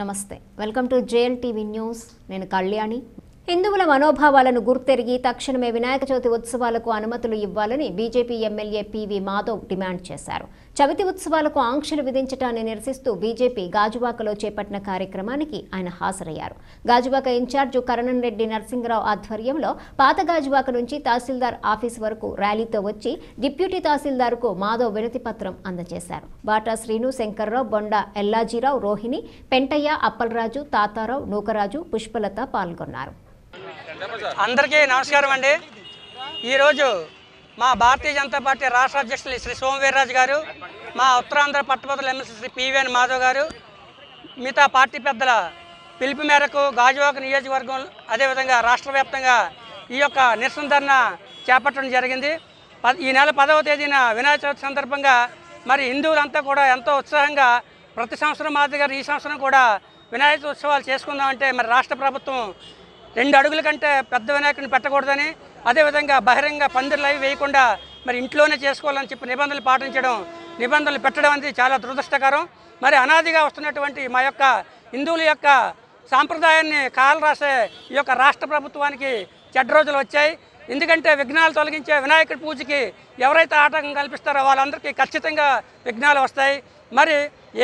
నమస్తే welcome to JL TV news నేను కళ్యాణి హిందువుల మనోభావాలను గుర్తెరిగి తక్షణమే వినాయక చవితి ఉత్సవాలకు అనుమతులు ఇవ్వాలని BJP MLA PV Madhav demand చేశారు చవితి ఉత్సవాలకు ఆంక్షలు విధించటాన్ని నిరసిస్తూ బీజేపీ గాజువాకలో చేపట్టిన కార్యక్రమానికి ఆయన హాజరయ్యారు గాజువాక ఇన్ఛార్జ్ కరణన్ రెడ్డి నరసింహరావు ఆధ్వర్యంలో పాత గాజువాక నుంచి తహసీల్దార్ ఆఫీస్ వరకు ర్యాలీతో వచ్చి డిప్యూటీ తహసీల్దార్కు మాధవ్ వినతి పత్రం అందజేశారు బాటా శ్రీను శంకర్రావు బొండా ఎల్లాజీరావు రోహిణి పెంటయ్య అప్పలరాజు తాతారావు నూకరాజు పుష్పలత పాల్గొన్నారు అందరికీ నమస్కారం అండి ఈరోజు మా భారతీయ జనతా పార్టీ రాష్ట్ర అధ్యక్షులు శ్రీ సోమవీర్రాజు గారు మా ఉత్తరాంధ్ర పట్టభద్రుల ఎమ్మెల్సీ శ్రీ పివిఎన్ మాధవ్ గారు మిగతా పార్టీ పెద్దల పిలుపు మేరకు గాజువాక నియోజకవర్గం అదేవిధంగా రాష్ట్ర వ్యాప్తంగా ఈ యొక్క నిరసన ధరణ చేపట్టడం జరిగింది ఈ నెల పదవ తేదీన వినాయక చవితి సందర్భంగా మరి హిందువులంతా కూడా ఎంతో ఉత్సాహంగా ప్రతి సంవత్సరం మాదిరిగా ఈ సంవత్సరం కూడా వినాయక ఉత్సవాలు చేసుకుందామంటే మరి రాష్ట్ర ప్రభుత్వం రెండు అడుగుల కంటే పెద్ద వినాయకుడిని పెట్టకూడదని అదేవిధంగా బహిరంగ పందిర్లు అవి వేయకుండా మరి ఇంట్లోనే చేసుకోవాలని చెప్పి నిబంధనలు పాటించడం నిబంధనలు పెట్టడం అనేది చాలా దురదృష్టకరం మరి అనాదిగా వస్తున్నటువంటి మా యొక్క హిందువుల యొక్క సాంప్రదాయాన్ని కాలు రాసే ఈ యొక్క రాష్ట్ర ప్రభుత్వానికి చెడ్డ రోజులు వచ్చాయి ఎందుకంటే విఘ్నాలు తొలగించే వినాయకుడి పూజకి ఎవరైతే ఆటంకం కల్పిస్తారో వాళ్ళందరికీ ఖచ్చితంగా విఘ్నాలు వస్తాయి మరి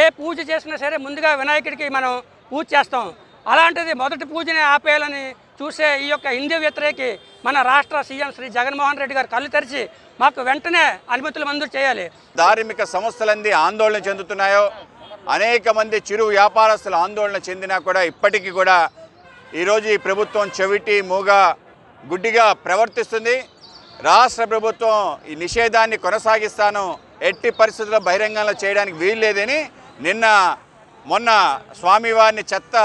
ఏ పూజ చేసినా సరే ముందుగా వినాయకుడికి మనం పూజ చేస్తాం అలాంటిది మొదటి పూజనే ఆపేయాలని చూసే ఈ యొక్క హిందీ వ్యతిరేకి మన రాష్ట్ర సీఎం శ్రీ జగన్మోహన్ రెడ్డి గారు కళ్ళు తెరిచి మాకు వెంటనే అనుమతులు మంజూరు చేయాలి ధార్మిక సంస్థలన్నీ ఆందోళన చెందుతున్నాయో అనేక మంది చిరు వ్యాపారస్తులు ఆందోళన చెందినా కూడా ఇప్పటికీ కూడా ఈరోజు ఈ ప్రభుత్వం చెవిటి మూగ గుడ్డిగా ప్రవర్తిస్తుంది రాష్ట్ర ప్రభుత్వం ఈ నిషేధాన్ని కొనసాగిస్తాను ఎట్టి పరిస్థితుల్లో బహిరంగంలో చేయడానికి వీల్లేదని నిన్న మొన్న స్వామివారిని చెత్త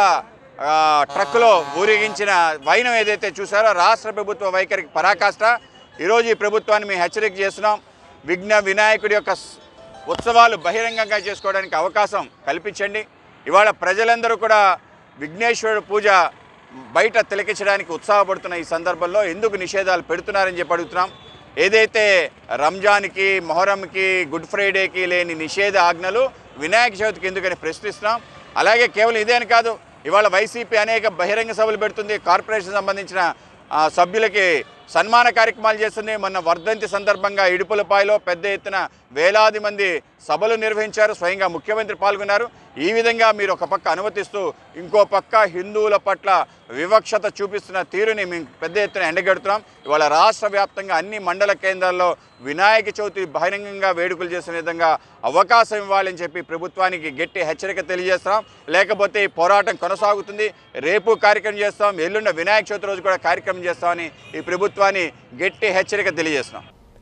ట్రక్కులో ఊరేగించిన వైనం ఏదైతే చూసారో రాష్ట్ర ప్రభుత్వ వైఖరికి పరాకాష్ట ఈరోజు ఈ ప్రభుత్వాన్ని మేము హెచ్చరిక చేస్తున్నాం విఘ్న వినాయకుడి యొక్క ఉత్సవాలు బహిరంగంగా చేసుకోవడానికి అవకాశం కల్పించండి ఇవాళ ప్రజలందరూ కూడా విఘ్నేశ్వరుడు పూజ బయట తిలకించడానికి ఉత్సాహపడుతున్న ఈ సందర్భంలో ఎందుకు నిషేధాలు పెడుతున్నారని చెప్పి అడుగుతున్నాం ఏదైతే రంజాన్కి మొహరంకి గుడ్ ఫ్రైడేకి లేని నిషేధ ఆజ్ఞలు వినాయక చవితికి ఎందుకని ప్రశ్నిస్తున్నాం అలాగే కేవలం ఇదేని కాదు ఇవాళ వైసీపీ అనేక బహిరంగ సభలు పెడుతుంది కార్పొరేషన్ సంబంధించిన సభ్యులకి సన్మాన కార్యక్రమాలు చేస్తుంది మొన్న వర్ధంతి సందర్భంగా ఇడుపులపాయలో పెద్ద ఎత్తున వేలాది మంది సభలు నిర్వహించారు స్వయంగా ముఖ్యమంత్రి పాల్గొన్నారు ఈ విధంగా మీరు ఒక పక్క అనుమతిస్తూ ఇంకో పక్క హిందువుల పట్ల వివక్షత చూపిస్తున్న తీరుని మేము పెద్ద ఎత్తున ఎండగడుతున్నాం ఇవాళ రాష్ట్ర వ్యాప్తంగా అన్ని మండల కేంద్రాల్లో వినాయక చవితి బహిరంగంగా వేడుకలు చేసిన విధంగా అవకాశం ఇవ్వాలని చెప్పి ప్రభుత్వానికి గట్టి హెచ్చరిక తెలియజేస్తాం లేకపోతే ఈ పోరాటం కొనసాగుతుంది రేపు కార్యక్రమం చేస్తాం ఎల్లుండి వినాయక చవితి రోజు కూడా కార్యక్రమం చేస్తామని ఈ ప్రభుత్వాన్ని గట్టి హెచ్చరిక తెలియజేస్తున్నాం